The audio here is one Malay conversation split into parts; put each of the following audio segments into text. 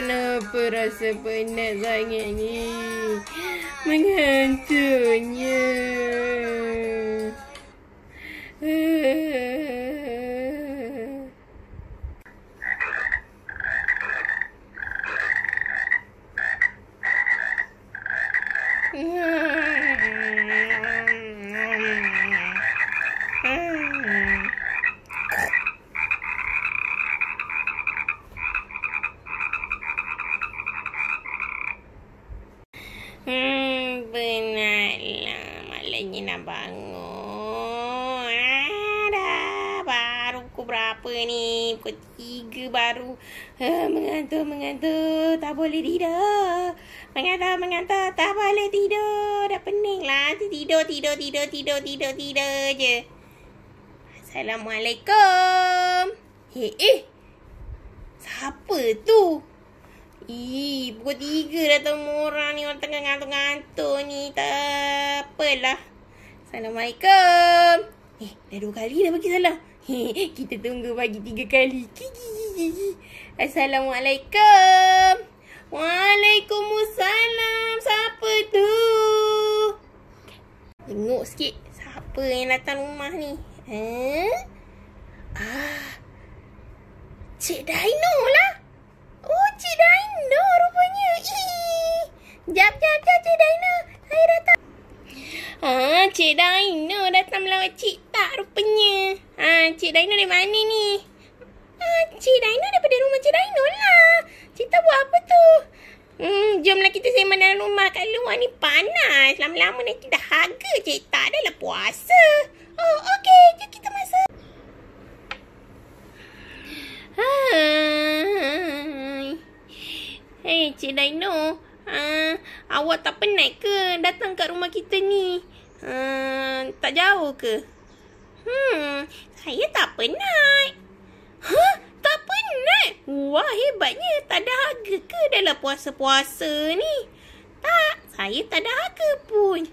kenapa rasa penat sangat ni Menghantunya Yeah. Benarlah. Malangnya nak bangun. Ah, dah. Baru pukul berapa ni? Pukul tiga baru. Ah, mengantuk, mengantuk. Tak boleh tidur. Mengantuk, mengantuk. Tak boleh tidur. Dah pening lah. Tidur, tidur, tidur, tidur, tidur, tidur, tidur je. Assalamualaikum. Eh, eh. Siapa tu? Ih, pukul tiga dah tu murah ni. Orang tengah ngantuk-ngantuk ni. Tak apalah. Assalamualaikum. Eh, dah dua kali dah bagi salam. Kita tunggu bagi tiga kali. Assalamualaikum. Waalaikumsalam. Siapa tu? Tengok sikit. Siapa yang datang rumah ni? Eh? Ah. Cik Dino lah. Cik Dino datang melawat Cik Tak rupanya. Ha, Cik Dino dari mana ni? Ha, Cik Dino daripada rumah Cik Dino lah. Cik Tak buat apa tu? Hmm, jomlah kita sembang dalam rumah kat luar ni panas. Lama-lama nanti dah harga Cik Tak dah lah puasa. Oh, okey. Jom kita masuk. Hei, Cik Dino. Ha, awak tak penat ke datang kat rumah kita ni? Hmm, tak jauh ke? Hmm, saya tak penat. Huh? Tak penat? Wah, hebatnya. Tak ada harga ke dalam puasa-puasa ni? Tak, saya tak ada harga pun.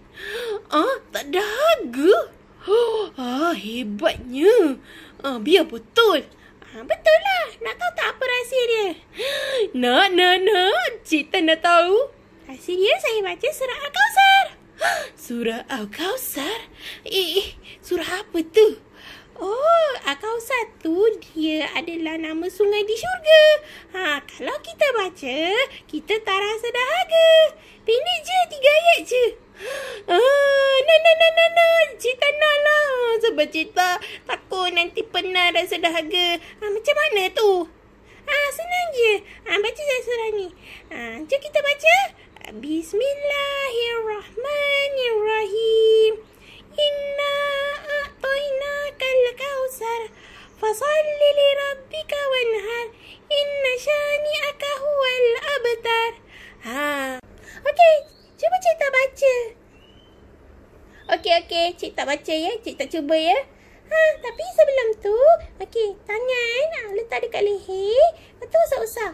Ah, tak ada harga? Oh, ah, hebatnya. Ah, biar betul. Ah, betul lah. Nak tahu tak apa rahsia dia? Nak, nak, nak. Cik tak nak tahu. Rahsia dia saya baca serak Al-Kawasar. Surah Al-Kawthar? Eh, eh, surah apa tu? Oh, Al-Kawthar tu dia adalah nama sungai di syurga. Ha, kalau kita baca, kita tak rasa dahaga. Pendek je, tiga ayat je. Ah, no, no, no, no, no. Cerita no lah. Sebab cerita takut nanti penat dan sedahaga. Ha, ah, macam mana tu? Ah, senang je. Ah, baca saya surah ni. Ah, ha, jom kita baca. Bismillahirrahmanirrahim. Inna a'tayna kal kawsar. Fasalli li rabbika wanhar. Inna shani'aka huwal abtar. Ha. Okey, cuba cik baca. Okey, okey. Cik baca ya. Cik cuba ya. Ha, tapi sebelum tu, okey, tangan ha, letak dekat leher. Betul, usah-usah.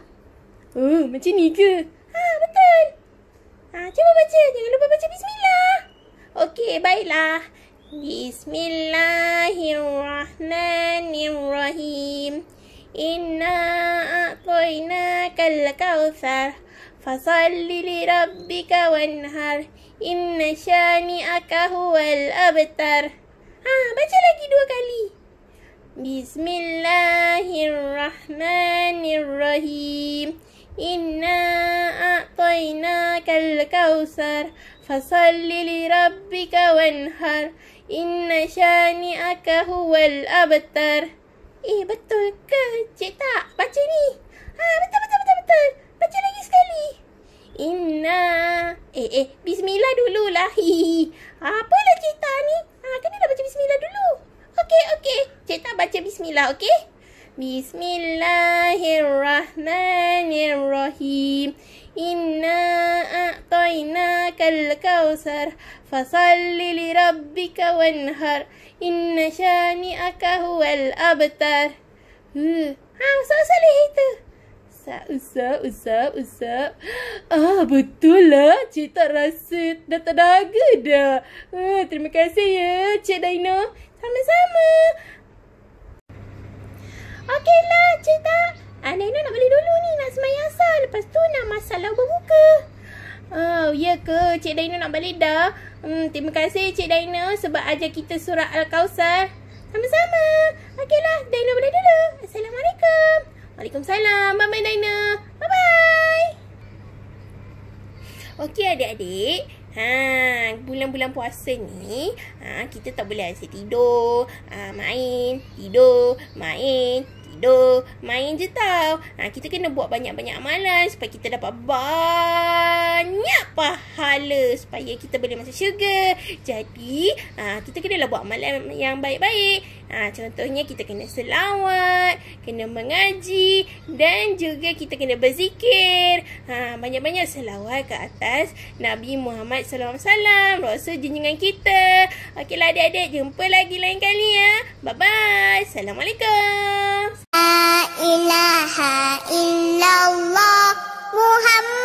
Oh, hmm, macam ni ke? Ha, betul. Ha, cuba baca. Jangan lupa baca bismillah. Okey, baiklah. Bismillahirrahmanirrahim. Inna a'tayna kal kawthar. Fasalli li rabbika wanhar. Inna syani'aka huwal abtar. Ha, baca lagi dua kali. Bismillahirrahmanirrahim. Inna a'tayna kal kawthar Fasalli li rabbika wanhar Inna shani'aka huwal abtar Eh betul ke? Cik tak baca ni Ha betul betul betul betul Baca lagi sekali Inna Eh eh Bismillah dululah Hi Apalah cik tak ni Ha kenalah baca bismillah dulu Okey okey Cik tak baca bismillah okey Bismillahirrahmanirrahim Inna a'tayna kal kawsar Fasalli li rabbika wanhar Inna shani'aka huwal abtar Huh, ha, usap salih itu Usap, usap, usap, usap Ah, betul lah Cik tak rasa dah tak dah ah, terima kasih ya Cik Dino Sama-sama Okey lah, cik tak. Uh, ah, Naina nak balik dulu ni. Nak semai asal. Lepas tu nak masalah berbuka. Oh, uh, ya ke? Cik Daina nak balik dah. Hmm, terima kasih Cik Daina sebab ajar kita surat Al-Kawasar. Sama-sama. Okey lah, Daina balik dulu. Assalamualaikum. Waalaikumsalam. Bye-bye Daina. Bye-bye. Okey adik-adik. Ha, bulan-bulan puasa ni, Ha, kita tak boleh asyik tidur, ha, main, tidur, main, bodoh Main je tau ha, Kita kena buat banyak-banyak amalan Supaya kita dapat banyak pahala Supaya kita boleh masuk syurga Jadi ha, Kita kena lah buat amalan yang baik-baik ha, Contohnya kita kena selawat Kena mengaji Dan juga kita kena berzikir ha, Banyak-banyak selawat ke atas Nabi Muhammad SAW Rasul jenjangan kita Okeylah adik-adik Jumpa lagi lain kali ya Bye-bye Assalamualaikum لا إله إلا الله محمد